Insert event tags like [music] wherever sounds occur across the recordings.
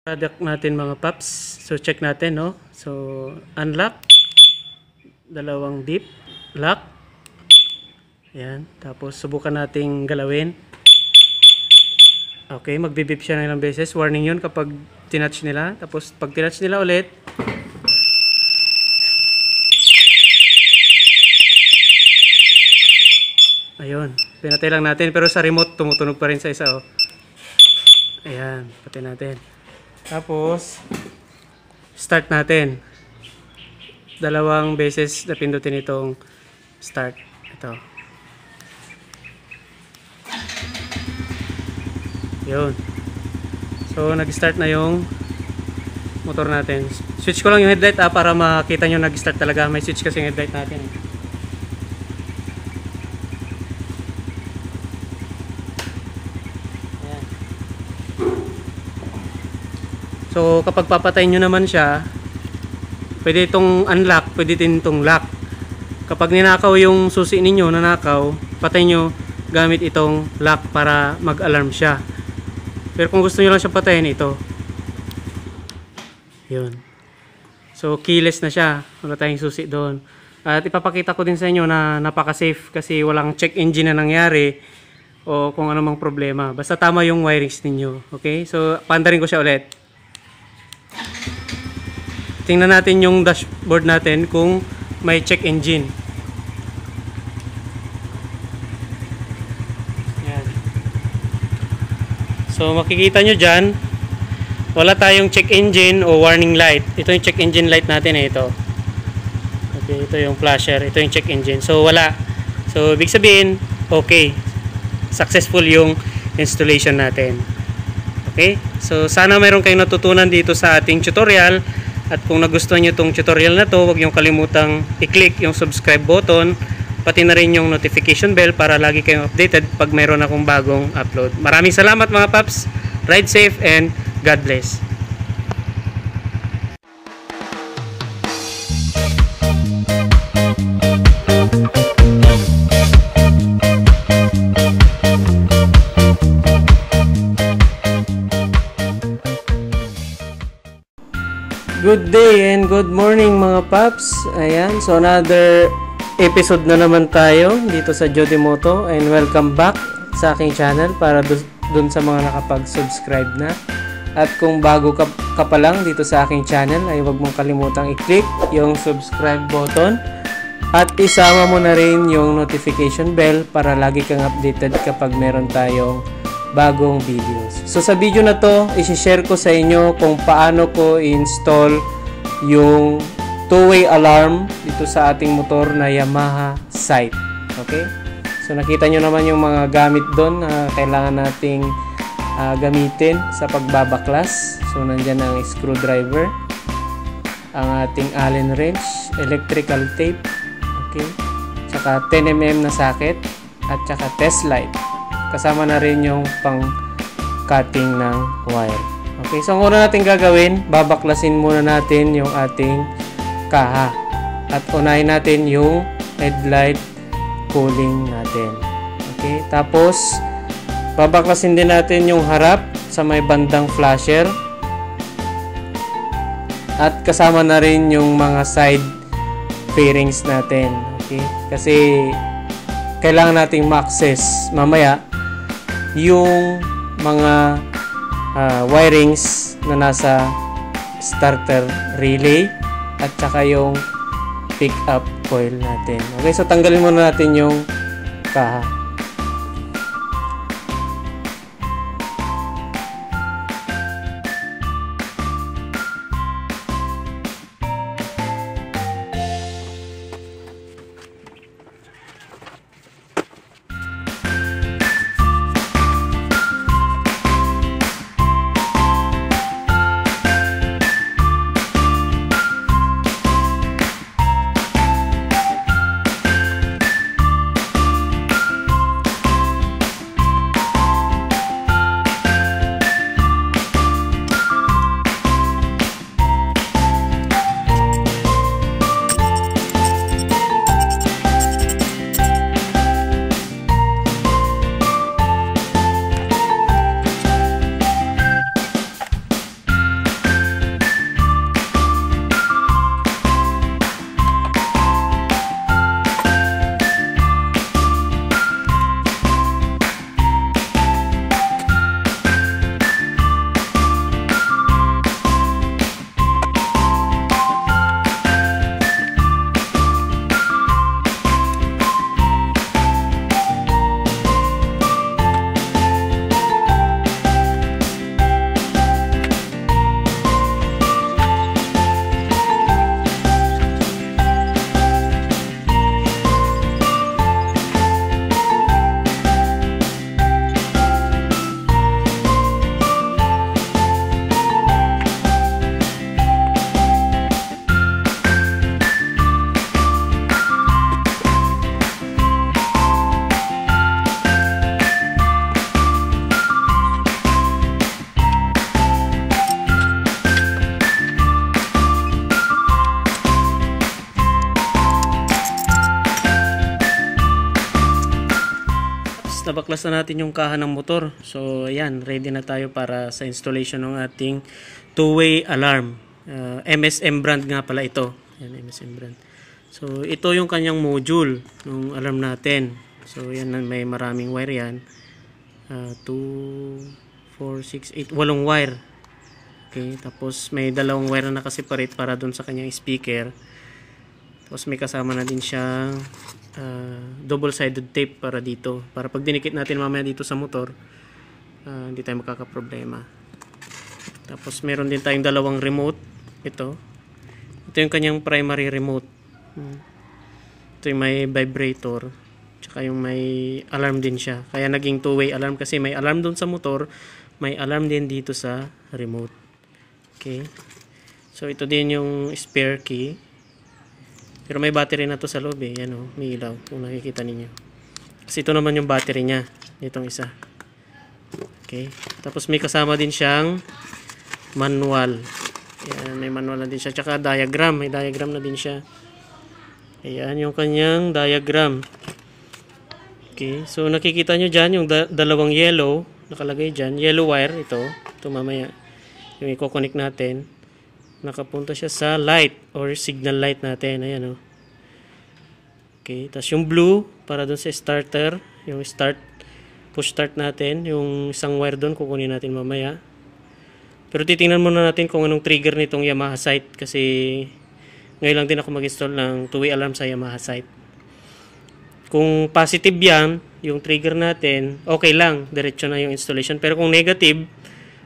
product natin mga paps so check natin no so unlock dalawang deep lock yan tapos subukan nating galawin okay magbibip siya ng ilang beses warning yun kapag tinatch nila tapos pag tinatch nila ulit ayun pinatay lang natin pero sa remote tumutunog pa rin sa isa oh ayan patay natin tapos, start natin. Dalawang beses na pindutin itong start. Ito. Yun. So, nag-start na yung motor natin. Switch ko lang yung headlight ah, para makita nyo nag-start talaga. May switch kasi yung headlight natin. Eh. So kapag papatay nyo naman siya, pwede itong unlock, pwede din itong lock. Kapag ninakaw yung susi ninyo, nanakaw, patay nyo gamit itong lock para mag-alarm siya. Pero kung gusto nyo lang siya patayin, ito. Yun. So keyless na siya. Wala tayong susi doon. At ipapakita ko din sa inyo na napaka-safe kasi walang check engine na nangyari o kung anumang problema. Basta tama yung wirings ninyo. Okay? So, rin ko siya ulit. Tingnan natin yung dashboard natin kung may check engine. Yan. So makikita nyo dyan, wala tayong check engine o warning light. Ito yung check engine light natin eh ito. Okay, ito yung flasher, ito yung check engine. So wala. So big sabihin, okay. Successful yung installation natin. Okay? So sana mayroon kayong natutunan dito sa ating tutorial at kung nagustuhan nyo itong tutorial na to, huwag nyo kalimutang i-click yung subscribe button, pati na rin yung notification bell para lagi kayong updated pag mayroon akong bagong upload. Maraming salamat mga paps. Ride safe and God bless. Good day and good morning mga paps. Ayan, so another episode na naman tayo dito sa Jody Moto and welcome back sa aking channel para dun sa mga nakapag-subscribe na. At kung bago ka, ka pa lang dito sa aking channel ay huwag mong kalimutang i-click yung subscribe button at isama mo na rin yung notification bell para lagi kang updated kapag meron tayong bagong videos. So sa video na to, isi-share ko sa inyo kung paano ko install yung two-way alarm dito sa ating motor na Yamaha Sight. Okay? So nakita nyo naman yung mga gamit doon na kailangan nating uh, gamitin sa pagbabaklas. So nandyan ang screwdriver, ang ating allen wrench, electrical tape, okay? Tsaka 10mm na socket at tsaka test light. Kasama na rin yung pang cutting ng wire. Okay, so ang una natin gagawin, babaklasin muna natin yung ating kaha. At unahin natin yung headlight cooling natin. Okay, tapos babaklasin din natin yung harap sa may bandang flasher. At kasama na rin yung mga side fairings natin. Okay, kasi kailangan nating ma-access mamaya yung mga uh, wirings na nasa starter relay at saka yung pick up coil natin. Okay, so tanggalin muna natin yung paha. nabaklas na natin yung kaha ng motor. So, ayan, ready na tayo para sa installation ng ating two-way alarm. Uh, ah, MSM brand nga pala ito. Ayan, MSM brand. So, ito yung kanyang module ng alarm natin. So, yan, may maraming wire yan. 2, 4, 6, 8, walong wire. Okay, tapos may dalawang wire na nakaseparate para doon sa kanyang speaker. Tapos may kasama na din siyang uh, double-sided tape para dito. Para pag dinikit natin mamaya dito sa motor, uh, hindi tayo magkakaproblema. Tapos meron din tayong dalawang remote. Ito. Ito yung kanyang primary remote. Hmm. Ito yung may vibrator. Tsaka yung may alarm din siya. Kaya naging two-way alarm kasi may alarm doon sa motor, may alarm din dito sa remote. Okay. So ito din yung spare key. Pero may battery na to sa loob eh. Yan oh, may ilaw kung nakikita ninyo. Kasi ito naman yung battery niya. Itong isa. Okay. Tapos may kasama din siyang manual. Ayan, may manual na din siya. Tsaka diagram. May diagram na din siya. Ayan yung kanyang diagram. Okay. So nakikita nyo dyan yung da dalawang yellow. Nakalagay dyan. Yellow wire. Ito. Ito mamaya. Yung i-coconnect natin nakapunta siya sa light or signal light natin. Ayan, oh. Okay, tapos yung blue, para doon sa starter, yung start, push start natin, yung isang wire doon, kukunin natin mamaya. Pero titingnan muna natin kung anong trigger nitong Yamaha site kasi ngayon lang din ako mag-install ng two-way alarm sa Yamaha site. Kung positive yan, yung trigger natin, okay lang, diretso na yung installation. Pero kung negative,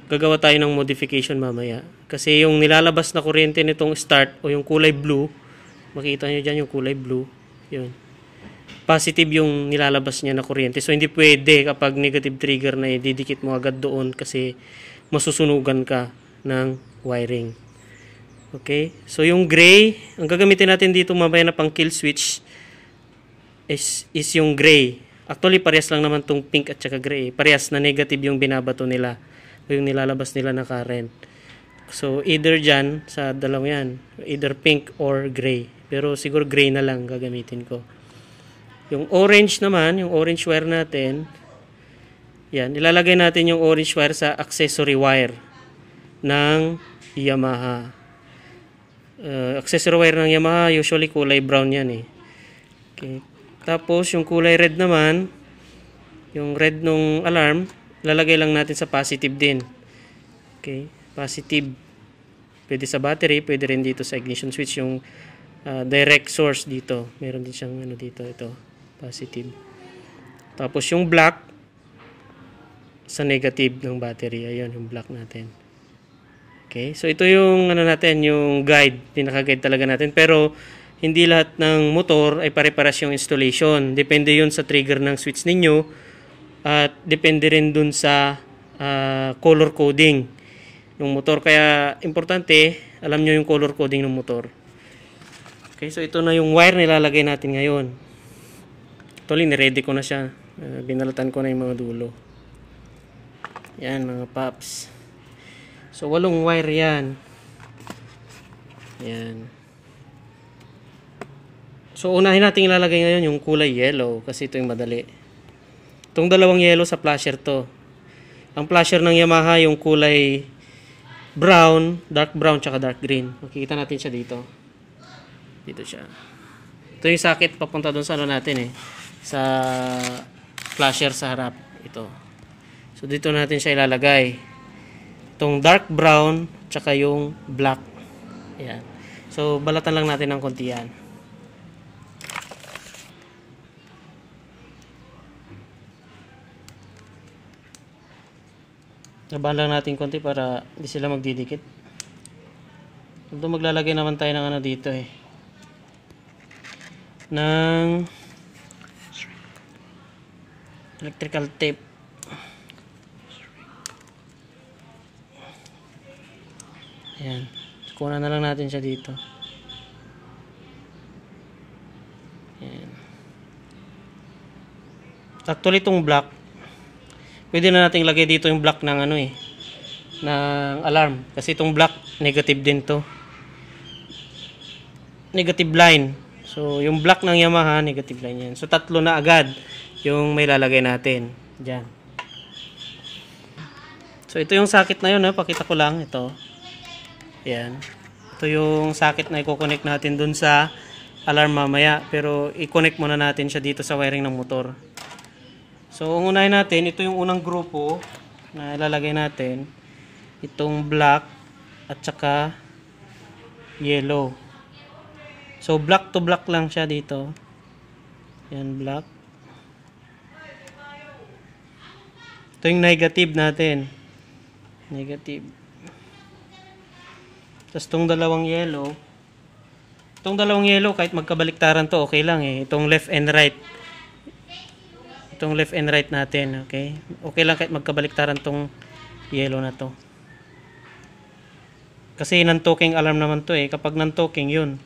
gagawa tayo ng modification mamaya. Kasi yung nilalabas na kuryente nitong start o yung kulay blue, makita nyo dyan yung kulay blue, yun. Positive yung nilalabas niya na kuryente. So hindi pwede kapag negative trigger na ididikit mo agad doon kasi masusunugan ka ng wiring. Okay? So yung gray, ang gagamitin natin dito mamaya na pang kill switch is, is yung gray. Actually, parehas lang naman tong pink at saka gray. Parehas na negative yung binabato nila yung nilalabas nila na current. So, either dyan, sa dalawa yan, either pink or gray. Pero siguro gray na lang gagamitin ko. Yung orange naman, yung orange wire natin, yan, ilalagay natin yung orange wire sa accessory wire ng Yamaha. Uh, accessory wire ng Yamaha, usually kulay brown yan eh. Okay. Tapos, yung kulay red naman, yung red nung alarm, lalagay lang natin sa positive din. Okay, positive. Pwede sa battery, pwede rin dito sa ignition switch yung uh, direct source dito. Meron din siyang ano dito, ito, positive. Tapos yung black sa negative ng battery. Ayun yung black natin. Okay, so ito yung ano natin, yung guide, pinaka-guide talaga natin. Pero hindi lahat ng motor ay pare-paras yung installation. Depende yun sa trigger ng switch ninyo at depende rin dun sa uh, color coding ng motor. Kaya importante, alam nyo yung color coding ng motor. Okay, so ito na yung wire nilalagay natin ngayon. Actually, niready ko na siya. Uh, binalatan ko na yung mga dulo. Yan mga paps. So, walong wire yan. Yan. So, unahin natin ilalagay ngayon yung kulay yellow kasi ito yung madali. Itong dalawang yellow sa flasher to. Ang flasher ng Yamaha yung kulay brown, dark brown, tsaka dark green. Makikita natin siya dito. Dito siya. Ito yung sakit papunta doon sa ano natin eh. Sa flasher sa harap. Ito. So dito natin siya ilalagay. Itong dark brown, tsaka yung black. Ayan. So balatan lang natin ng konti yan. Laban lang natin konti para hindi sila magdidikit. Although maglalagay naman tayo ng ano dito eh. Ng electrical tape. Ayan. Kunan na lang natin siya dito. Ayan. Actually, itong black, pwede na nating lagay dito yung block ng ano eh ng alarm kasi itong block negative din to negative line so yung block ng Yamaha negative line yan so tatlo na agad yung may lalagay natin dyan so ito yung socket na yun ha? Eh. pakita ko lang ito yan ito yung socket na i-connect natin dun sa alarm mamaya pero i-connect muna natin siya dito sa wiring ng motor So, unahin natin, ito yung unang grupo na ilalagay natin. Itong black at saka yellow. So, black to black lang siya dito. Yan, black. Ito yung negative natin. Negative. Tapos itong dalawang yellow. Itong dalawang yellow, kahit magkabaliktaran to, okay lang eh. Itong left and right itong left and right natin okay okay lang kahit magkabaliktaran tong yellow na to kasi nantoking alarm naman to eh kapag nantoking yun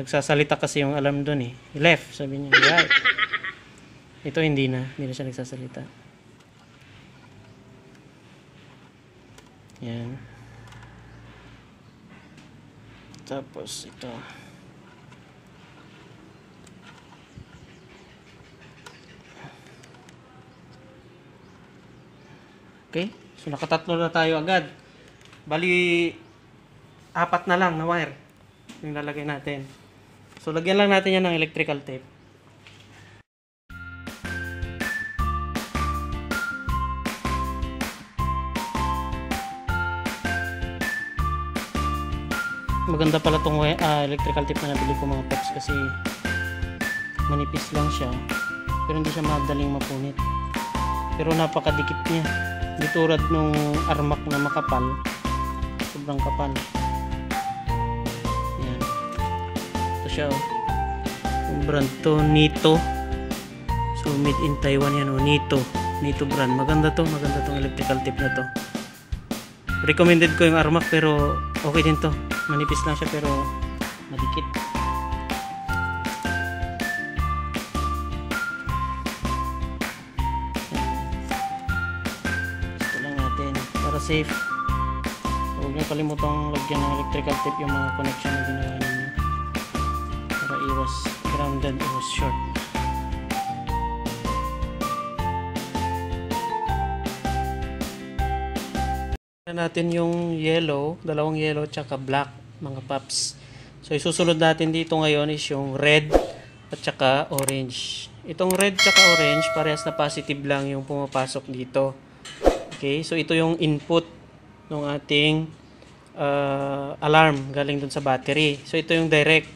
nagsasalita kasi yung alarm dun eh left sabi niya right ito hindi na hindi na siya nagsasalita yan tapos ito Okay? So nakatatlo na tayo agad. Bali, apat na lang na wire yung lalagay natin. So lagyan lang natin yan ng electrical tape. Maganda pala itong uh, ah, electrical tape na nabili ko mga peps kasi manipis lang siya pero hindi siya madaling mapunit pero napakadikit niya hindi tulad nung armak na makapal. Sobrang kapal. Ayan. Ito siya oh. Yung brand to, Nito. So made in Taiwan yan oh, Nito. Nito brand. Maganda to, maganda tong electrical tip na to. Recommended ko yung armak pero okay din to. Manipis lang siya pero madikit. safe huwag nyo kalimutang lagyan ng electrical tape yung mga connection na ginawa ninyo para iwas grounded iwas short natin yung yellow dalawang yellow tsaka black mga paps so isusunod natin dito ngayon is yung red at tsaka orange itong red tsaka orange parehas na positive lang yung pumapasok dito Okay, so ito yung input ng ating uh, alarm galing dun sa battery. So ito yung direct.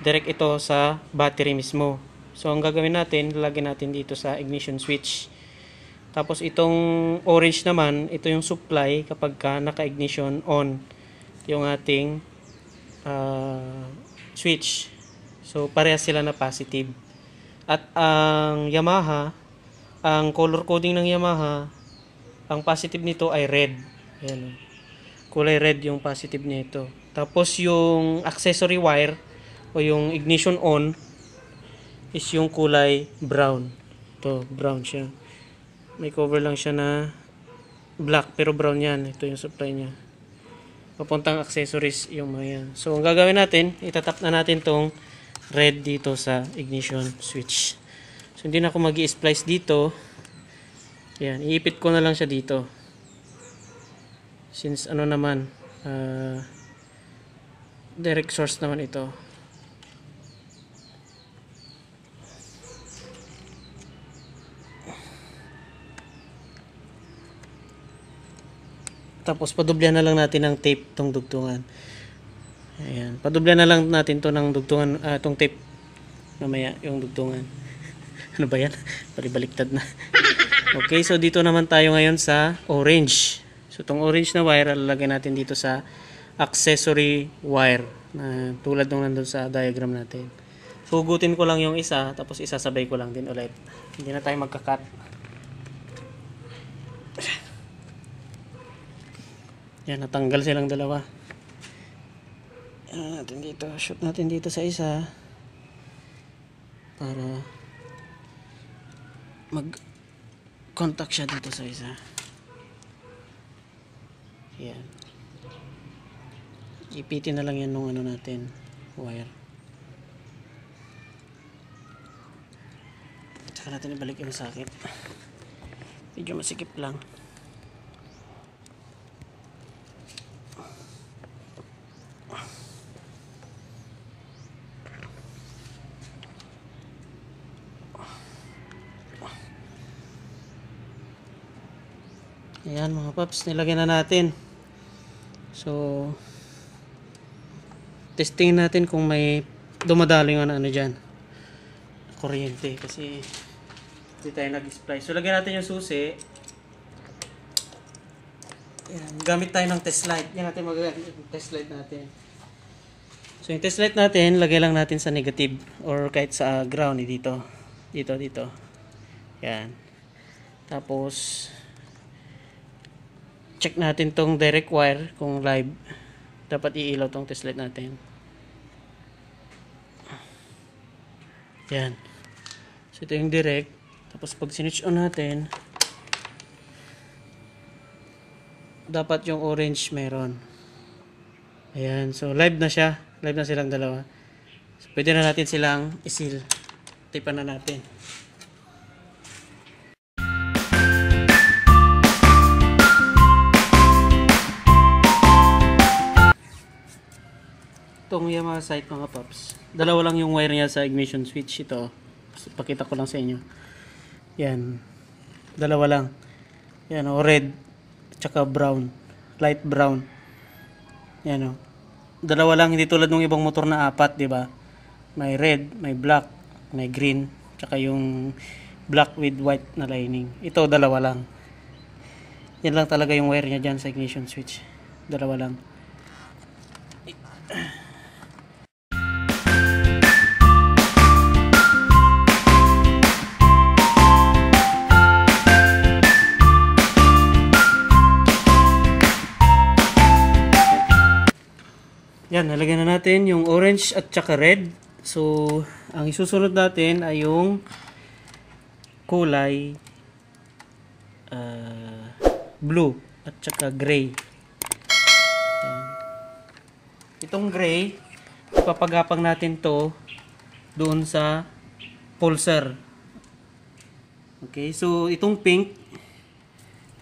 Direct ito sa battery mismo. So ang gagawin natin, lalagyan natin dito sa ignition switch. Tapos itong orange naman, ito yung supply kapag ka naka-ignition on. yung ating uh, switch. So parehas sila na positive. At ang Yamaha, ang color coding ng Yamaha ang positive nito ay red. Ayan. Oh. Kulay red yung positive nito. Tapos yung accessory wire o yung ignition on is yung kulay brown. to brown siya. May cover lang siya na black pero brown yan. Ito yung supply niya. Papuntang accessories yung mga yan. So ang gagawin natin, itatap na natin tong red dito sa ignition switch. So hindi na ako mag-i-splice dito. Yan, iipit ko na lang siya dito. Since ano naman, uh, direct source naman ito. Tapos padublihan na lang natin ng tape tong dugtungan. Ayan, padublihan na lang natin to ng dugtungan, uh, tong tape. Mamaya, yung dugtungan. [laughs] ano ba yan? Palibaliktad na. [laughs] Okay, so dito naman tayo ngayon sa orange. So itong orange na wire, lalagay natin dito sa accessory wire. Na tulad nung nandun sa diagram natin. So hugutin ko lang yung isa, tapos isasabay ko lang din ulit. Hindi na tayo magka-cut. Yan, natanggal silang dalawa. Yan natin dito. Shoot natin dito sa isa. Para mag contact siya dito sa isa yan ipitin na lang yan nung ano natin wire saka natin ibalik yung sakit medyo masikip lang Ayan mga paps, nilagyan na natin. So, testing natin kung may dumadaling na ano dyan. Kuryente kasi hindi tayo nag-splice. So, lagyan natin yung susi. Ayan, gamit tayo ng test light. Yan natin magagamit test light natin. So, yung test light natin, lagay lang natin sa negative or kahit sa ground eh, dito. Dito, dito. Yan. Tapos, check natin tong direct wire kung live dapat iilaw tong test light natin yan so ito yung direct tapos pag sinitch on natin dapat yung orange meron ayan so live na siya live na silang dalawa so, pwede na natin silang isil tipan na natin Yamaha site mga paps. Dalawa lang yung wire niya sa ignition switch ito. Pakita ko lang sa inyo. Yan. Dalawa lang. Yan o, oh, red tsaka brown. Light brown. Yan o. Oh. Dalawa lang hindi tulad ng ibang motor na apat, 'di ba? May red, may black, may green, tsaka yung black with white na lining. Ito dalawa lang. Yan lang talaga yung wire niya diyan sa ignition switch. Dalawa lang. Yan, halagyan na natin yung orange at saka red. So, ang isusunod natin ay yung kulay uh, blue at saka gray. Itong gray, ipapagapang natin to doon sa pulser. Okay, so itong pink,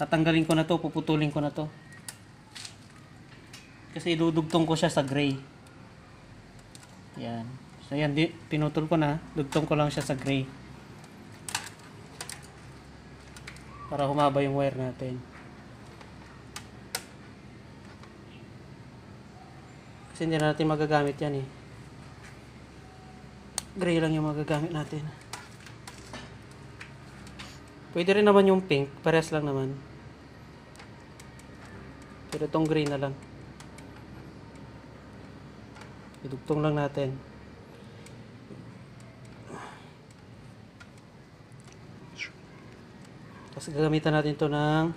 tatanggalin ko na to, puputulin ko na to. Kasi idudugtong ko siya sa gray. Yan. So yan, di, pinutol ko na. Dugtong ko lang siya sa gray. Para humaba yung wire natin. Kasi hindi na natin magagamit yan eh. Gray lang yung magagamit natin. Pwede rin naman yung pink. Parehas lang naman. Pero itong gray na lang. Idugtong lang natin. Tapos gagamitan natin ito ng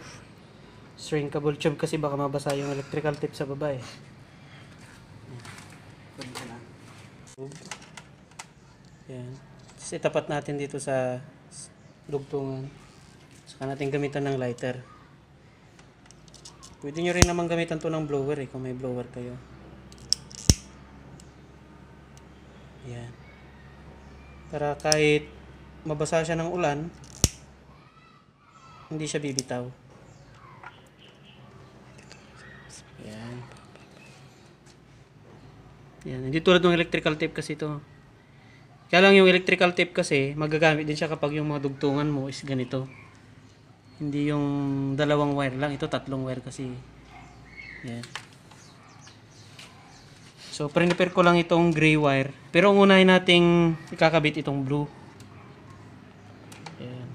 shrinkable tube kasi baka mabasa yung electrical tip sa baba eh. Yan. Tapos itapat natin dito sa dugtungan. Saka natin gamitan ng lighter. Pwede nyo rin naman gamitan to ng blower eh kung may blower kayo. Yan. Para kahit mabasa siya ng ulan, hindi siya bibitaw. Yan. Yan. Hindi tulad ng electrical tape kasi ito. Kaya lang yung electrical tape kasi, magagamit din siya kapag yung mga dugtungan mo is ganito. Hindi yung dalawang wire lang. Ito tatlong wire kasi. Yan. So, prepare ko lang itong gray wire. Pero unahin nating ikakabit itong blue. Ayan.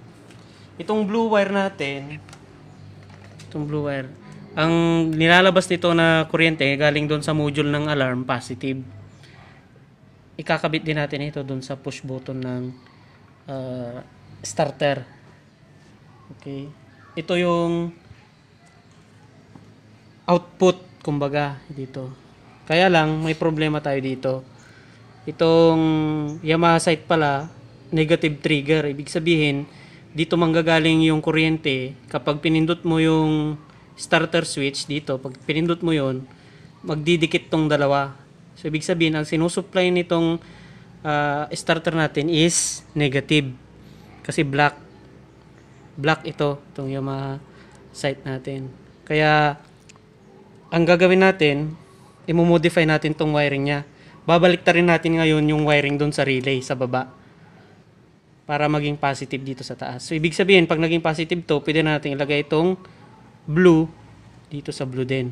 Itong blue wire natin, itong blue wire, ang nilalabas nito na kuryente galing doon sa module ng alarm, positive. Ikakabit din natin ito doon sa push button ng uh, starter. Okay. Ito yung output, kumbaga, dito kaya lang, may problema tayo dito. Itong Yamaha site pala, negative trigger. Ibig sabihin, dito manggagaling yung kuryente. Kapag pinindot mo yung starter switch dito, pag pinindot mo yon magdidikit tong dalawa. So, ibig sabihin, ang sinusupply nitong uh, starter natin is negative. Kasi black. Black ito, itong Yamaha site natin. Kaya, ang gagawin natin, i-modify natin tong wiring niya. Babalik ta rin natin ngayon yung wiring doon sa relay sa baba para maging positive dito sa taas. So, ibig sabihin, pag naging positive to, pwede natin ilagay itong blue dito sa blue din.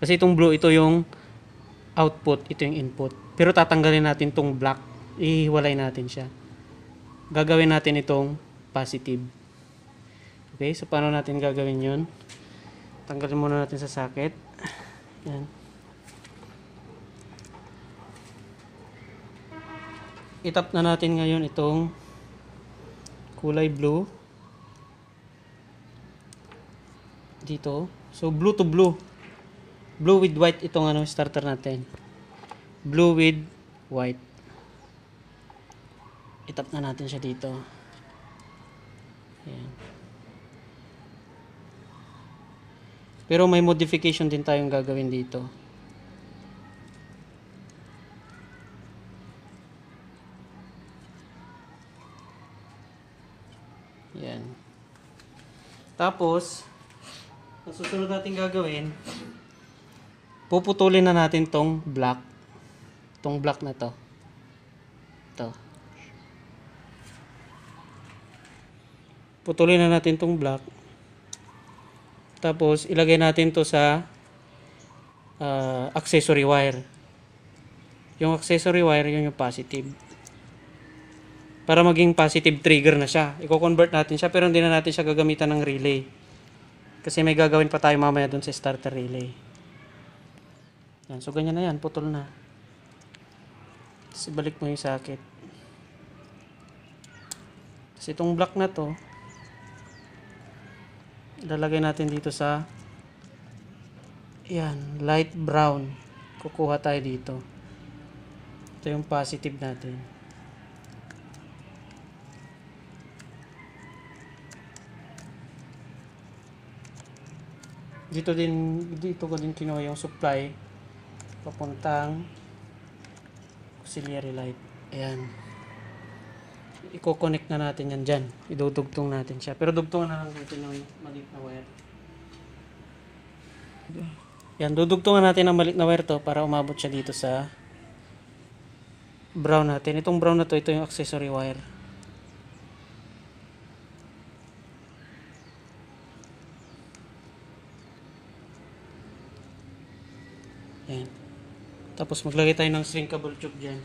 Kasi itong blue, ito yung output, ito yung input. Pero tatanggalin natin itong black, ihiwalay natin siya. Gagawin natin itong positive. Okay, so paano natin gagawin yun? Tanggalin muna natin sa socket. Yan. itap na natin ngayon itong kulay blue dito so blue to blue blue with white itong ano starter natin blue with white itap na natin siya dito Ayan. pero may modification din tayong gagawin dito Tapos, ang susunod natin gagawin, puputulin na natin tong block. Tong block na to. Ito. Putulin na natin tong block. Tapos, ilagay natin to sa uh, accessory wire. Yung accessory wire, yun yung positive para maging positive trigger na siya. I-convert natin siya pero hindi na natin siya gagamitan ng relay. Kasi may gagawin pa tayo mamaya doon sa starter relay. Yan. So, ganyan na yan. Putol na. Tapos ibalik mo yung sakit. Kasi itong block na to, ilalagay natin dito sa yan, light brown. Kukuha tayo dito. Ito yung positive natin. dito din dito ko din kinuha yung supply papuntang auxiliary light ayan i-connect na natin yan dyan idudugtong natin siya pero dugtungan na lang natin yung maliit na wire yan dudugtungan natin ang maliit na wire to para umabot siya dito sa brown natin itong brown na to ito yung accessory wire Tapos maglagay tayo ng shrinkable tube dyan.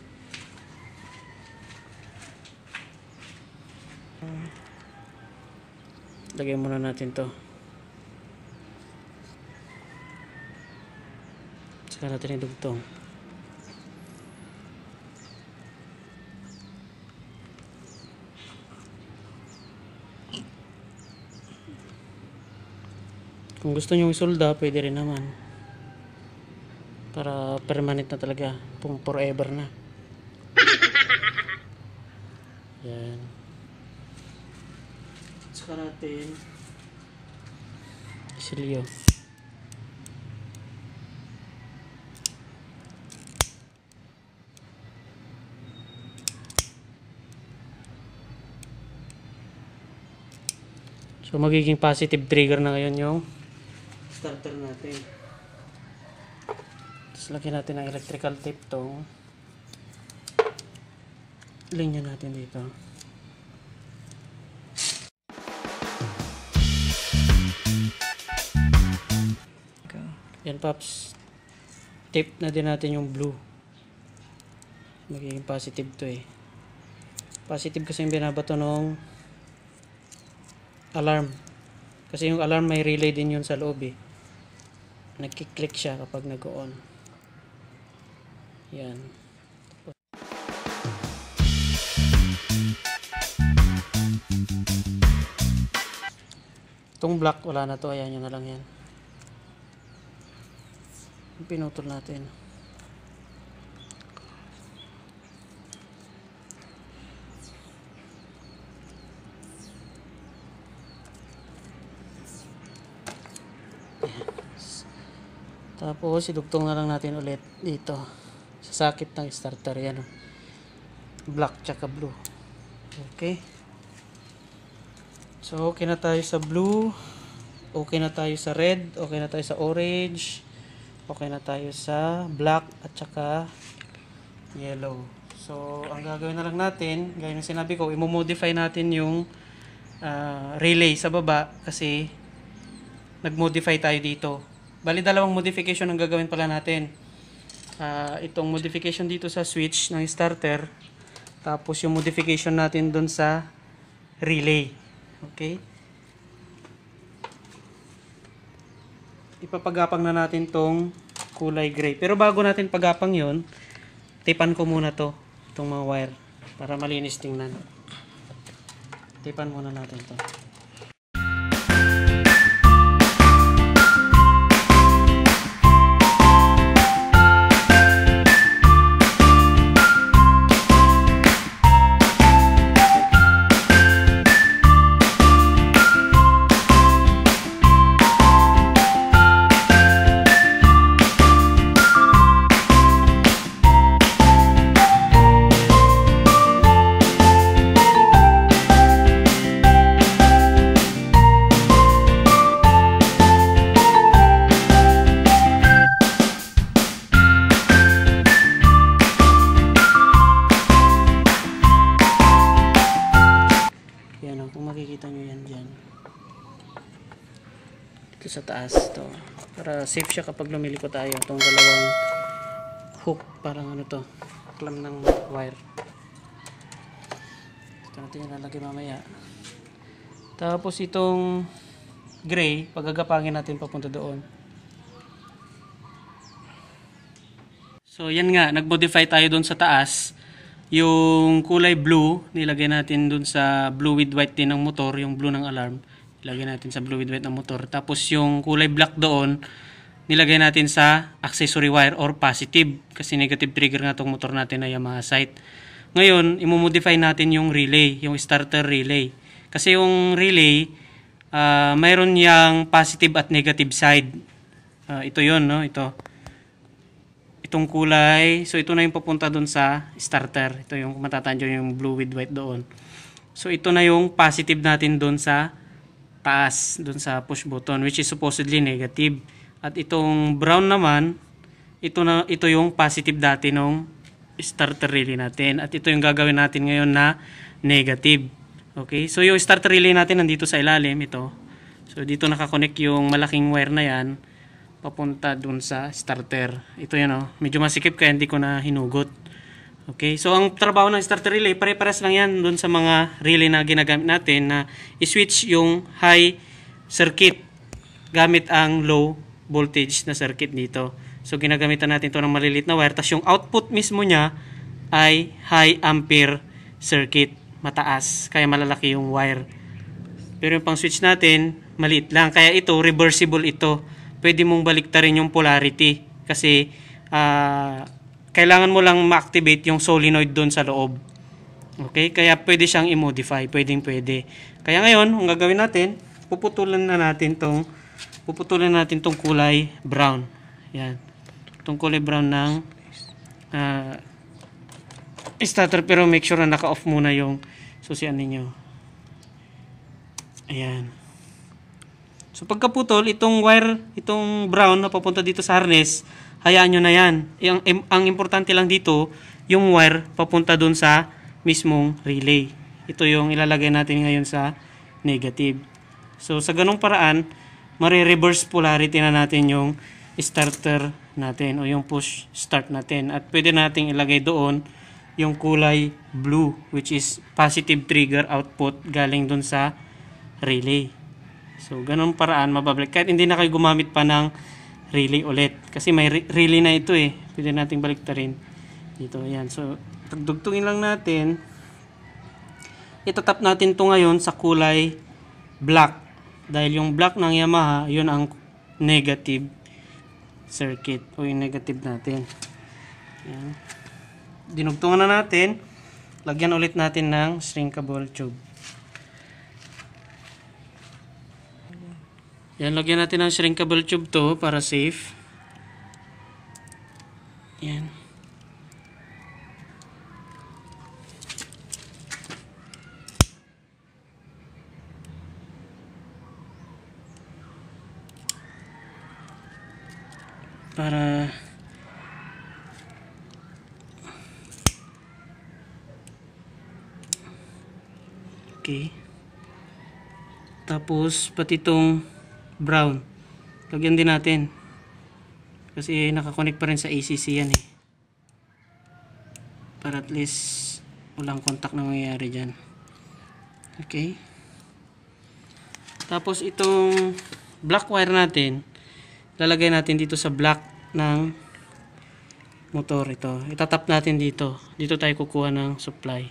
Lagay muna natin to. Saka natin idugtong. Kung gusto nyo isolda, pwede rin naman para permanent na talaga pong forever na [laughs] yan saka natin silyo So magiging positive trigger na ngayon yung starter natin. Tapos lagyan natin ng electrical tape tong linya natin dito. Yan pops. Tape na din natin yung blue. Magiging positive to eh. Positive kasi yung binabato nung alarm. Kasi yung alarm may relay din yun sa loob eh. Nagkiklik siya kapag nag-on. Yan. Itong black, wala na to. Ayan yun na lang yan. Pinutol natin. Ayan. Tapos, idugtong na lang natin ulit dito sakit ng starter yan o. Oh. black tsaka blue okay so okay na tayo sa blue okay na tayo sa red okay na tayo sa orange okay na tayo sa black at tsaka yellow so ang gagawin na lang natin gaya ng sinabi ko imomodify natin yung uh, relay sa baba kasi nagmodify tayo dito bali dalawang modification ang gagawin pala natin uh, itong modification dito sa switch ng starter tapos yung modification natin doon sa relay okay ipapagapang na natin tong kulay gray pero bago natin pagapang yon tipan ko muna to itong mga wire para malinis tingnan tipan muna natin to safe siya kapag lumiliko tayo itong dalawang hook parang ano to clam ng wire ito natin yung lalagay mamaya tapos itong gray pagagapangin natin papunta doon so yan nga nagmodify tayo doon sa taas yung kulay blue nilagay natin doon sa blue with white din ng motor yung blue ng alarm ilagay natin sa blue with white ng motor tapos yung kulay black doon nilagay natin sa accessory wire or positive kasi negative trigger nga itong motor natin na Yamaha site. Ngayon, imumodify natin yung relay, yung starter relay. Kasi yung relay, uh, mayroon yang positive at negative side. Uh, ito yon no? Ito. Itong kulay. So, ito na yung papunta doon sa starter. Ito yung matatanjo yung blue with white doon. So, ito na yung positive natin doon sa taas, doon sa push button, which is supposedly negative. At itong brown naman, ito na ito yung positive dati nung starter relay natin. At ito yung gagawin natin ngayon na negative. Okay? So yung starter relay natin nandito sa ilalim ito. So dito nakakonect yung malaking wire na yan papunta dun sa starter. Ito yan oh. Medyo masikip kaya hindi ko na hinugot. Okay, so ang trabaho ng starter relay, pare-pares lang yan dun sa mga relay na ginagamit natin na i-switch yung high circuit gamit ang low voltage na circuit dito. So ginagamitan natin ito ng malilit na wire. Tapos yung output mismo niya ay high ampere circuit. Mataas. Kaya malalaki yung wire. Pero yung pang switch natin, maliit lang. Kaya ito, reversible ito. Pwede mong baliktarin yung polarity. Kasi uh, kailangan mo lang ma-activate yung solenoid doon sa loob. Okay? Kaya pwede siyang i-modify. Pwedeng pwede. Kaya ngayon, ang gagawin natin, puputulan na natin tong puputulin natin tong kulay brown. Yan. Tong kulay brown ng uh, starter pero make sure na naka-off muna yung susian ninyo. Ayan. So pagkaputol, itong wire, itong brown na papunta dito sa harness, hayaan nyo na yan. Ang, ang importante lang dito, yung wire papunta dun sa mismong relay. Ito yung ilalagay natin ngayon sa negative. So sa ganong paraan, mare-reverse polarity na natin yung starter natin o yung push start natin. At pwede nating ilagay doon yung kulay blue which is positive trigger output galing doon sa relay. So, ganun paraan mababalik. Kahit hindi na kayo gumamit pa ng relay ulit. Kasi may re relay na ito eh. Pwede nating rin. Dito, ayan. So, pagdugtungin lang natin. Itatap natin to ngayon sa kulay black. Dahil yung black ng Yamaha, yun ang negative circuit o yung negative natin. Ayan. Dinugtungan na natin. Lagyan ulit natin ng shrinkable tube. Yan, lagyan natin ng shrinkable tube to para safe. Yan. para okay tapos pati itong brown lagyan din natin kasi nakakonect pa rin sa ACC yan eh para at least walang contact na mangyayari dyan okay tapos itong black wire natin lalagay natin dito sa black ng motor ito. Itatap natin dito. Dito tayo kukuha ng supply.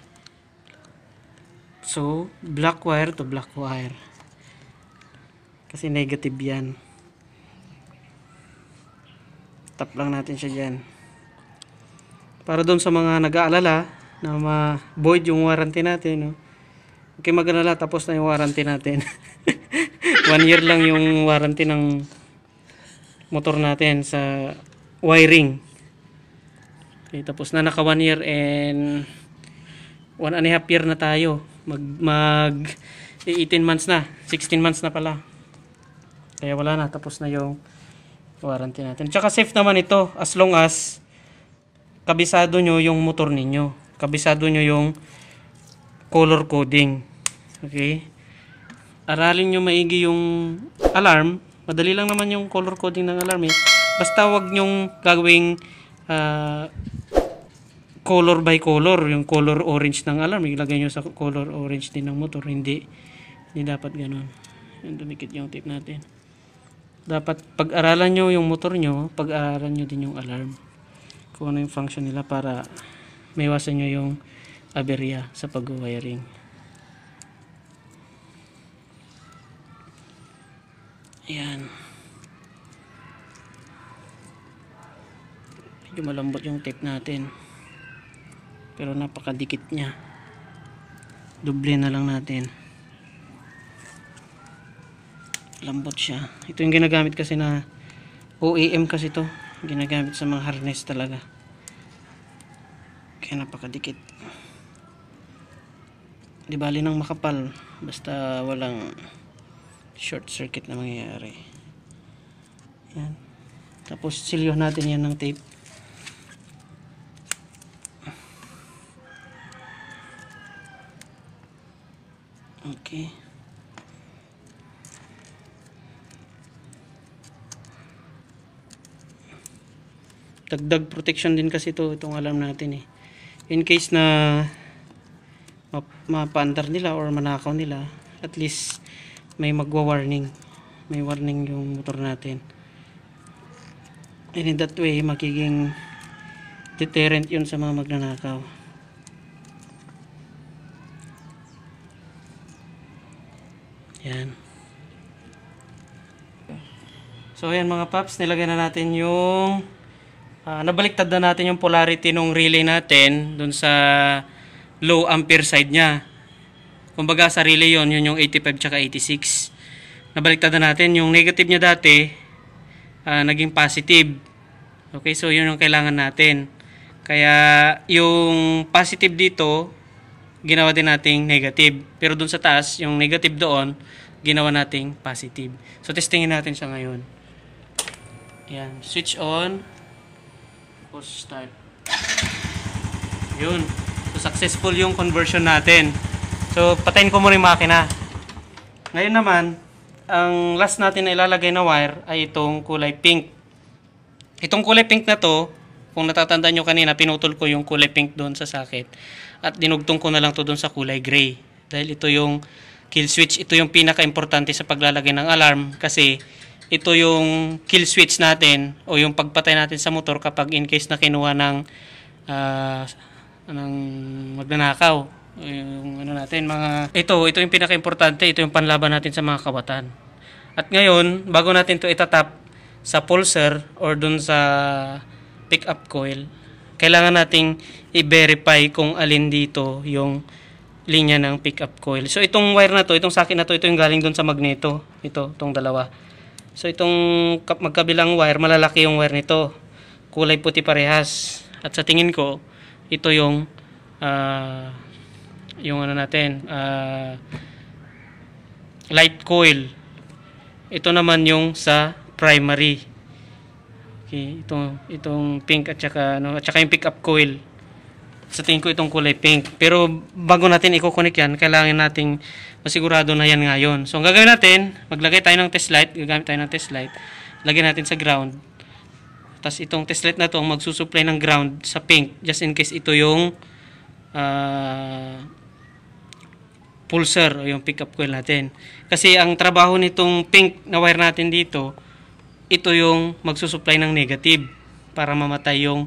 So, black wire to black wire. Kasi negative yan. Tap lang natin siya dyan. Para doon sa mga nag-aalala na ma-void yung warranty natin, no? Okay, mag-alala tapos na yung warranty natin. [laughs] One year lang yung warranty ng motor natin sa wiring. Okay, tapos na naka 1 year and 1 and a half year na tayo. Mag, mag 18 eh, months na. 16 months na pala. Kaya wala na. Tapos na yung warranty natin. Tsaka safe naman ito as long as kabisado nyo yung motor ninyo. Kabisado nyo yung color coding. Okay? Aralin nyo maigi yung alarm Madali lang naman yung color coding ng alarm eh. Basta wag nyong gagawing uh, color by color. Yung color orange ng alarm, ilagay nyo sa color orange din ng motor. Hindi, hindi dapat ganun. Yan, dumikit yung tip natin. Dapat pag-aralan nyo yung motor nyo, pag-aralan nyo din yung alarm. Kung ano yung function nila para maiwasan nyo yung aberya sa pag-wiring. Ayan. Medyo malambot yung tape natin. Pero napakadikit niya. Doble na lang natin. Lambot siya. Ito yung ginagamit kasi na OEM kasi to. Ginagamit sa mga harness talaga. Kaya napakadikit. Di bali nang makapal. Basta walang short circuit na mangyayari yan tapos silyo natin yan ng tape okay dagdag protection din kasi ito itong alam natin eh in case na map nila or manakaw nila at least may magwa-warning. May warning yung motor natin. And in that way, magiging deterrent yun sa mga magnanakaw. Yan. So, ayan mga paps, nilagay na natin yung uh, nabaliktad na natin yung polarity ng relay natin dun sa low ampere side niya. Kumbaga sarili yon yun yung 85 tsaka 86. Nabaliktad na natin yung negative niya dati uh, naging positive. Okay, so yun yung kailangan natin. Kaya yung positive dito ginawa din nating negative. Pero dun sa taas, yung negative doon, ginawa nating positive. So, testingin natin siya ngayon. Yan. Switch on. Tapos start. Yun. So, successful yung conversion natin. So, patayin ko muna yung makina. Ngayon naman, ang last natin na ilalagay na wire ay itong kulay pink. Itong kulay pink na to, kung natatandaan nyo kanina, pinutol ko yung kulay pink doon sa socket. At dinugtong ko na lang to doon sa kulay gray. Dahil ito yung kill switch, ito yung pinaka-importante sa paglalagay ng alarm kasi ito yung kill switch natin o yung pagpatay natin sa motor kapag in case na kinuha ng uh, ng magnanakaw yung ano natin, mga ito, ito yung pinakaimportante, ito yung panlaban natin sa mga kabataan. At ngayon, bago natin to itatap sa pulser or dun sa pick up coil, kailangan nating i-verify kung alin dito yung linya ng pick up coil. So itong wire na to, itong socket na to, ito yung galing dun sa magneto. Ito, itong dalawa. So itong magkabilang wire, malalaki yung wire nito. Kulay puti parehas. At sa tingin ko, ito yung uh, yung ano natin, uh, light coil. Ito naman yung sa primary. Okay, itong, itong pink at saka ano, at saka yung pickup coil. Sa tingin ko itong kulay pink. Pero bago natin i-connect yan, kailangan nating masigurado na yan ngayon. So ang gagawin natin, maglagay tayo ng test light, gagamit tayo ng test light. Lagyan natin sa ground. Tapos itong test light na to magsusupply ng ground sa pink just in case ito yung uh, pulser o yung pickup coil natin. Kasi ang trabaho nitong pink na wire natin dito, ito yung magsusupply ng negative para mamatay yung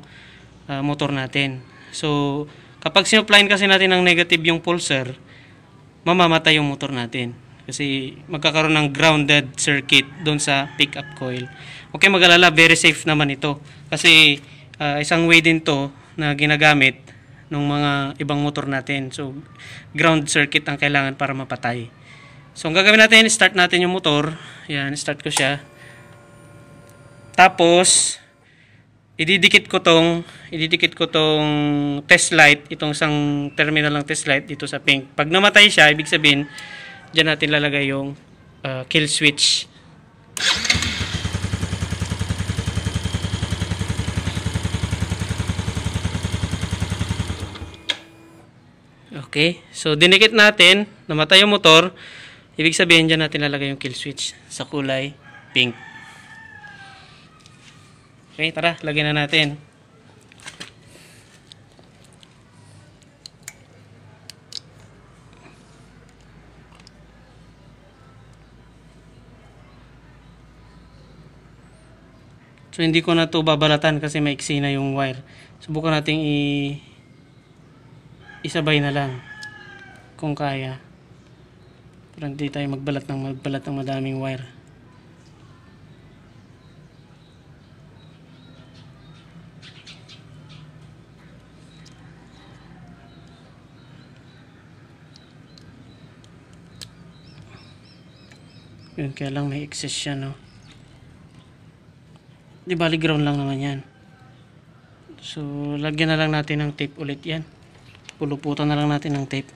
uh, motor natin. So, kapag sinuplayin kasi natin ng negative yung pulser, mamamatay yung motor natin. Kasi magkakaroon ng grounded circuit doon sa pickup coil. Okay, magalala, very safe naman ito. Kasi uh, isang way din to na ginagamit ng mga ibang motor natin. So, ground circuit ang kailangan para mapatay. So, ang gagawin natin, start natin yung motor. Yan, start ko siya. Tapos, ididikit ko tong ididikit ko tong test light itong isang terminal ng test light dito sa pink pag namatay siya ibig sabihin diyan natin lalagay yung uh, kill switch Okay? So, dinikit natin, namatay yung motor. Ibig sabihin dyan natin lalagay yung kill switch sa kulay pink. Okay, tara, lagyan na natin. So, hindi ko na to babalatan kasi maiksi na yung wire. Subukan natin i isabay na lang kung kaya para hindi tayo magbalat ng magbalat ng madaming wire yun kaya lang may excess sya no di bali ground lang naman yan so lagyan na lang natin ng tape ulit yan puluputan na lang natin ng tape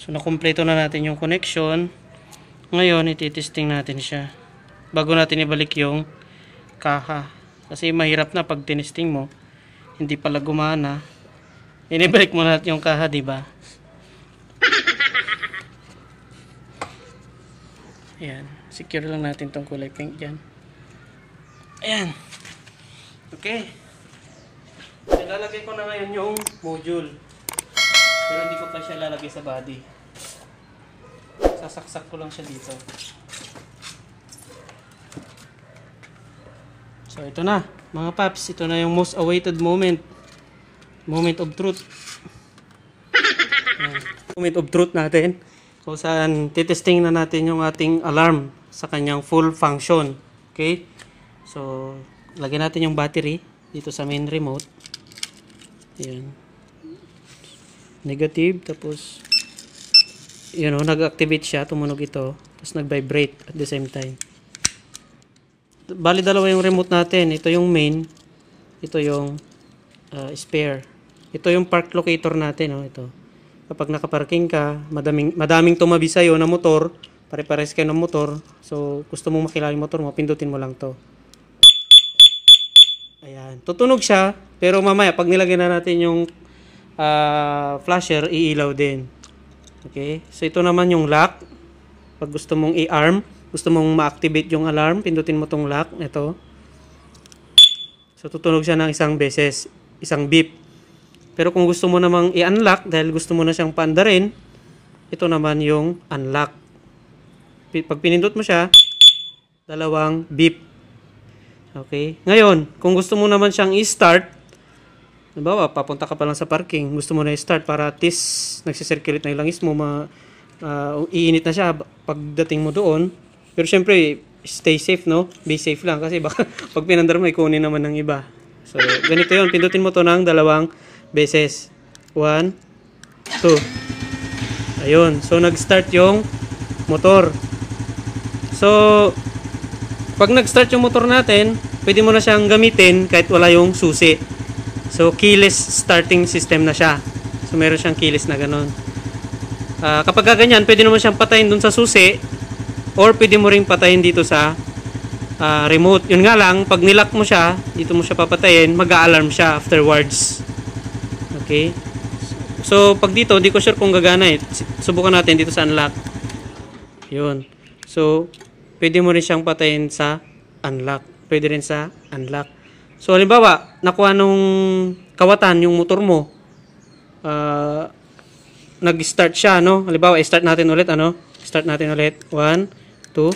so nakumpleto na natin yung connection ngayon ititesting natin siya bago natin ibalik yung kaha kasi mahirap na pag tinesting mo hindi pala gumana inibalik mo natin yung kaha di ba Ayan secure lang natin tong kulay pink dyan ayan okay lalagay ko na ngayon yung module pero hindi ko pa siya lalagay sa body sasaksak ko lang siya dito so ito na mga paps ito na yung most awaited moment moment of truth moment of truth natin kung saan titesting na natin yung ating alarm sa kanyang full function. Okay? So, lagyan natin yung battery dito sa main remote. Ayan. Negative, tapos you oh, know, nag-activate siya, tumunog ito, tapos nag-vibrate at the same time. Bali dalawa yung remote natin. Ito yung main, ito yung uh, spare. Ito yung park locator natin, oh, ito. Kapag nakaparking ka, madaming, madaming tumabi sa'yo na motor, pare-pares kayo ng motor. So, gusto mong makilala yung motor mo, pindutin mo lang to. Ayan. Tutunog siya, pero mamaya, pag nilagay na natin yung uh, flasher, iilaw din. Okay? So, ito naman yung lock. Pag gusto mong i-arm, gusto mong ma-activate yung alarm, pindutin mo tong lock. Ito. So, tutunog siya ng isang beses. Isang beep. Pero kung gusto mo namang i-unlock, dahil gusto mo na siyang panda rin, ito naman yung unlock pag pinindot mo siya, dalawang beep. Okay? Ngayon, kung gusto mo naman siyang i-start, nabawa, papunta ka pa lang sa parking, gusto mo na i-start para at least nagsisirculate na yung langis mo, ma, uh, iinit na siya pagdating mo doon. Pero syempre, stay safe, no? Be safe lang kasi baka [laughs] pag pinandar mo, ikunin naman ng iba. So, ganito yon Pindutin mo to ng dalawang beses. One, two. Ayun. So, nag-start yung motor. So, pag nag-start yung motor natin, pwede mo na siyang gamitin kahit wala yung susi. So, keyless starting system na siya. So, meron siyang keyless na ganun. Uh, kapag ganyan, pwede naman siyang patayin dun sa susi or pwede mo ring patayin dito sa uh, remote. Yun nga lang, pag nilock mo siya, dito mo siya papatayin, mag-a-alarm siya afterwards. Okay? So, pag dito, hindi ko sure kung gagana eh. Subukan natin dito sa unlock. Yun. So, pwede mo rin siyang patayin sa unlock. Pwede rin sa unlock. So, halimbawa, nakuha nung kawatan yung motor mo, uh, nag-start siya, no? Halimbawa, start natin ulit, ano? Start natin ulit. One, two.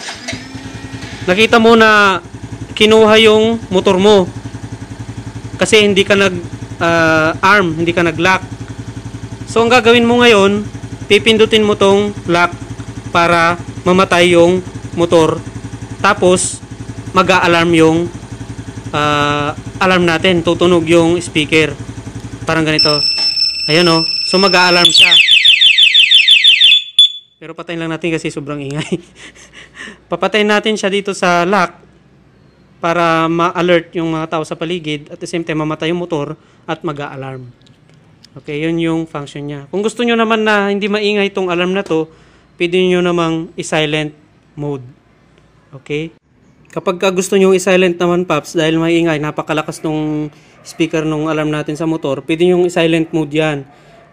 Nakita mo na kinuha yung motor mo. Kasi hindi ka nag-arm, ah, uh, hindi ka nag-lock. So, ang gagawin mo ngayon, pipindutin mo tong lock para mamatay yung motor tapos mag-a-alarm yung uh, alarm natin tutunog yung speaker parang ganito ayun oh. so mag-a-alarm siya pero patayin lang natin kasi sobrang ingay [laughs] papatayin natin siya dito sa lock para ma-alert yung mga tao sa paligid at the same time mamatay yung motor at mag-a-alarm okay yun yung function niya kung gusto nyo naman na hindi maingay itong alarm na to pwede nyo namang i-silent mode. Okay? Kapag ka gusto nyo i-silent naman paps dahil may napakalakas nung speaker nung alarm natin sa motor, pwede nyo i-silent mode yan.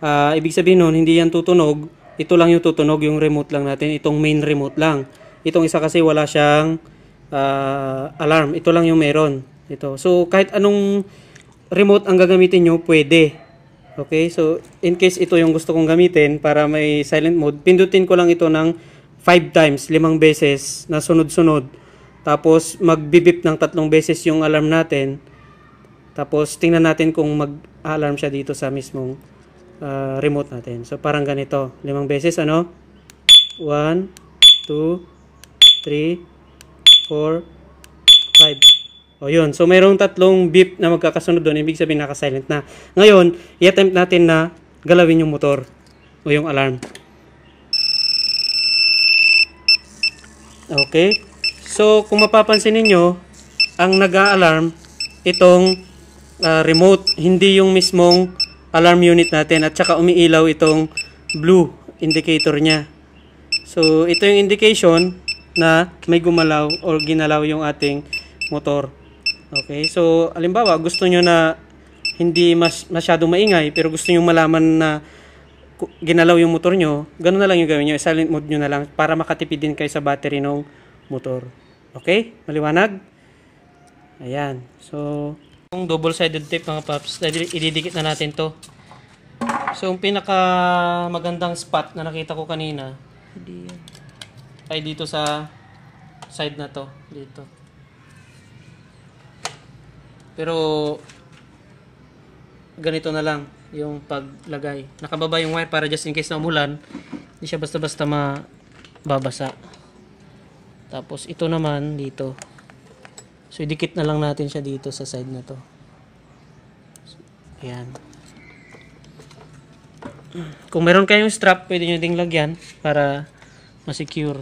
Uh, ibig sabihin nun, hindi yan tutunog. Ito lang yung tutunog, yung remote lang natin. Itong main remote lang. Itong isa kasi wala siyang uh, alarm. Ito lang yung meron. Ito. So, kahit anong remote ang gagamitin nyo, pwede. Okay? So, in case ito yung gusto kong gamitin para may silent mode, pindutin ko lang ito ng 5 times, limang beses na sunod-sunod. Tapos magbibip ng tatlong beses yung alarm natin. Tapos tingnan natin kung mag-alarm siya dito sa mismong uh, remote natin. So parang ganito, limang beses ano? 1 2 3 4 5. O yun. So mayroong tatlong beep na magkakasunod doon, ibig sabihin naka-silent na. Ngayon, i-attempt natin na galawin yung motor o yung alarm. Okay? So, kung mapapansin ninyo, ang nag-a-alarm, itong uh, remote, hindi yung mismong alarm unit natin. At saka umiilaw itong blue indicator niya. So, ito yung indication na may gumalaw or ginalaw yung ating motor. Okay, so alimbawa gusto nyo na hindi mas, masyadong maingay pero gusto nyo malaman na ginalaw yung motor nyo, ganun na lang yung gawin nyo. Silent mode nyo na lang para makatipid din kayo sa battery ng motor. Okay? Maliwanag? Ayan. So, yung double-sided tape mga paps, ididikit na natin to. So, yung pinaka magandang spot na nakita ko kanina ay dito sa side na to. Dito. Pero, ganito na lang yung paglagay. Nakababa yung wire para just in case na umulan, hindi siya basta-basta mababasa. Tapos ito naman dito. So idikit na lang natin siya dito sa side na to. ayan. Kung meron kayong strap, pwede nyo ding lagyan para ma-secure.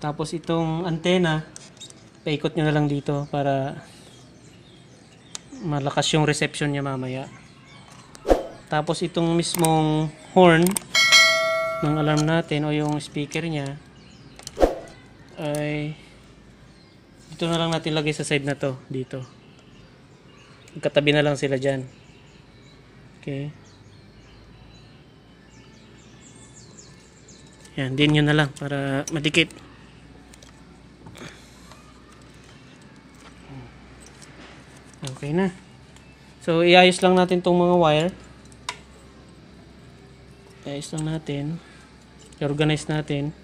Tapos itong antena, paikot nyo na lang dito para malakas yung reception niya mamaya. Tapos itong mismong horn ng alarm natin o yung speaker niya ay dito na lang natin lagay sa side na to dito. Katabi na lang sila diyan. Okay. Yan, din yun na lang para madikit. Okay na. So, iayos lang natin tong mga wire ayos lang natin i-organize natin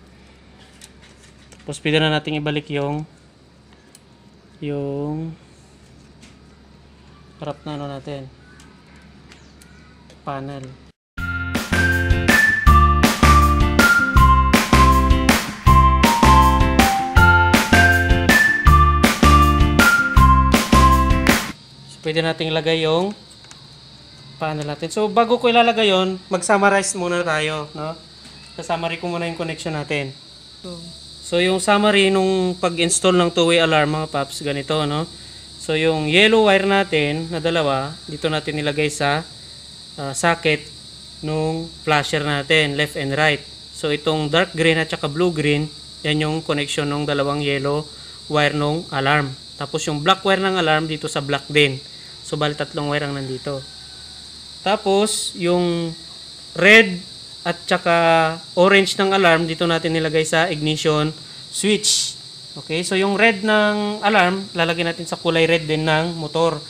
tapos pwede na natin ibalik yung yung harap na ano natin panel pwede nating ilagay yung paano natin. So, bago ko ilalagay yon mag-summarize muna tayo, no? Sa summary ko muna yung connection natin. So, so yung summary nung pag-install ng two-way alarm, mga paps, ganito, no? So, yung yellow wire natin na dalawa, dito natin nilagay sa uh, socket nung flasher natin, left and right. So, itong dark green at saka blue-green, yan yung connection nung dalawang yellow wire nung alarm. Tapos yung black wire ng alarm dito sa black din. So, bali tatlong wire ang nandito. Tapos, yung red at saka orange ng alarm, dito natin nilagay sa ignition switch. Okay, so yung red ng alarm, lalagyan natin sa kulay red din ng motor.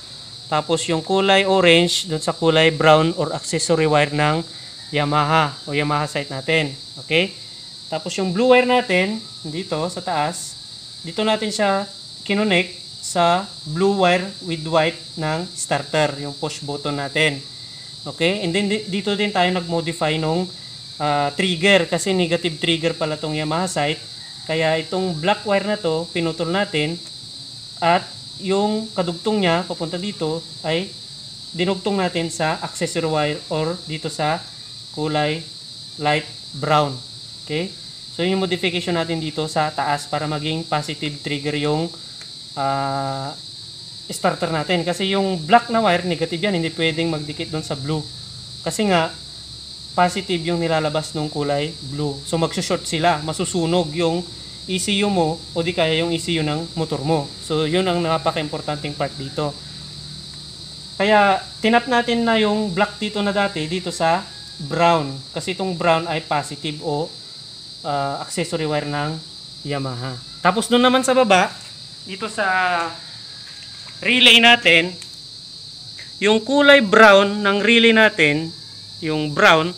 Tapos yung kulay orange, doon sa kulay brown or accessory wire ng Yamaha o Yamaha site natin. Okay? Tapos yung blue wire natin, dito sa taas, dito natin siya kinonect sa blue wire with white ng starter, yung push button natin. Okay? And then dito din tayo nag-modify nung uh, trigger kasi negative trigger pala tong Yamaha site. Kaya itong black wire na to pinutol natin at yung kadugtong niya papunta dito ay dinugtong natin sa accessory wire or dito sa kulay light brown. Okay? So yung modification natin dito sa taas para maging positive trigger yung uh, starter natin. Kasi yung black na wire, negative yan. Hindi pwedeng magdikit doon sa blue. Kasi nga, positive yung nilalabas ng kulay blue. So magsushort sila. Masusunog yung ECU mo o di kaya yung ECU ng motor mo. So yun ang napaka-importanting part dito. Kaya tinap natin na yung black dito na dati dito sa brown. Kasi itong brown ay positive o uh, accessory wire ng Yamaha. Tapos doon naman sa baba, dito sa relay natin, yung kulay brown ng relay natin, yung brown,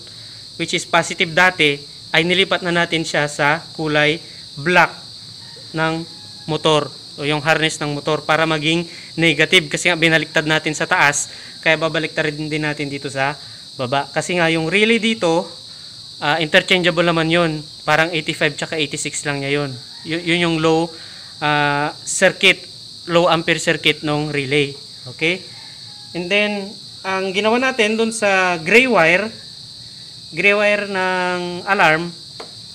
which is positive dati, ay nilipat na natin siya sa kulay black ng motor o yung harness ng motor para maging negative kasi nga binaliktad natin sa taas kaya babaliktad din natin dito sa baba kasi nga yung relay dito uh, interchangeable naman yon parang 85 tsaka 86 lang niya yon yun yung low uh, circuit low ampere circuit ng relay. Okay? And then, ang ginawa natin dun sa gray wire, gray wire ng alarm,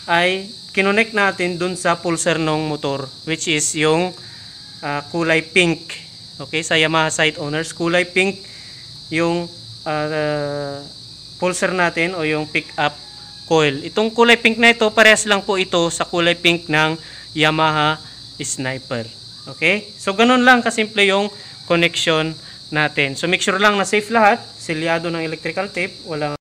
ay kinonect natin dun sa pulser ng motor, which is yung uh, kulay pink. Okay? Sa Yamaha site owners, kulay pink yung uh, ah, pulser natin o yung pick up coil. Itong kulay pink na ito, parehas lang po ito sa kulay pink ng Yamaha Sniper. Okay? So, ganun lang kasimple yung connection natin. So, make sure lang na safe lahat, selyado ng electrical tape, walang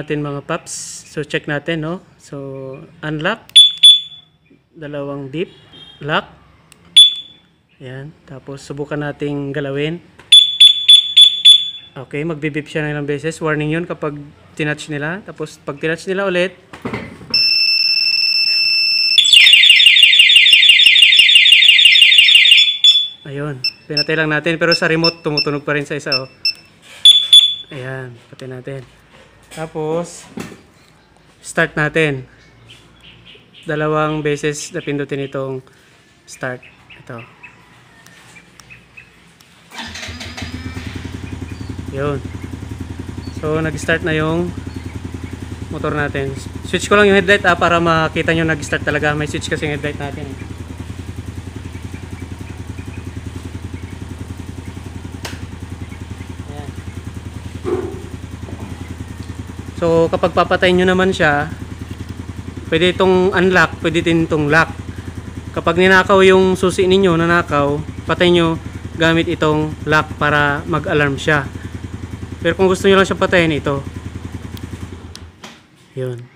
natin mga paps. So check natin no. So unlock. Dalawang dip. Lock. Ayun, Tapos subukan nating galawin. Okay, magbibip siya ng ilang beses. Warning yun kapag tinatch nila. Tapos pag tinatch nila ulit, Ayun, pinatay lang natin pero sa remote tumutunog pa rin sa isa oh. Ayan, patay natin. Tapos, start natin. Dalawang beses na pindutin itong start. Ito. Yun. So, nag-start na yung motor natin. Switch ko lang yung headlight ah, para makita nyo nag-start talaga. May switch kasi yung headlight natin. Eh. So kapag papatayin nyo naman siya, pwede itong unlock, pwede din itong lock. Kapag ninakaw yung susi ninyo, nanakaw, patay nyo gamit itong lock para mag-alarm siya. Pero kung gusto nyo lang siya patayin, ito. Yun.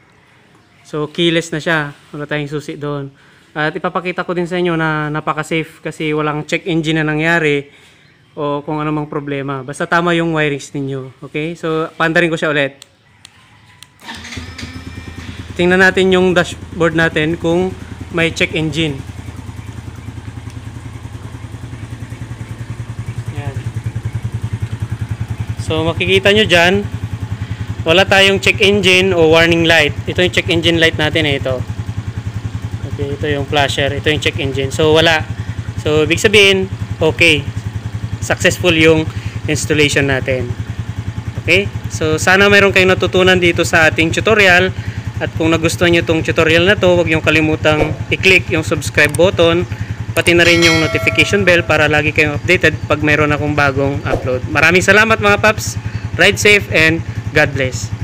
So, keyless na siya. Wala tayong susi doon. At ipapakita ko din sa inyo na napaka-safe kasi walang check engine na nangyari o kung anumang problema. Basta tama yung wirings ninyo. Okay? So, pandarin ko siya ulit. Tingnan natin yung dashboard natin kung may check engine. Yan. So makikita nyo dyan, wala tayong check engine o warning light. Ito yung check engine light natin eh, ito. Okay, ito yung flasher, ito yung check engine. So wala. So big sabihin, okay. Successful yung installation natin. Okay? So, sana meron kayong natutunan dito sa ating tutorial. At kung nagustuhan nyo itong tutorial na to, huwag nyo kalimutang i-click yung subscribe button, pati na rin yung notification bell para lagi kayong updated pag mayroon akong bagong upload. Maraming salamat mga paps. Ride safe and God bless.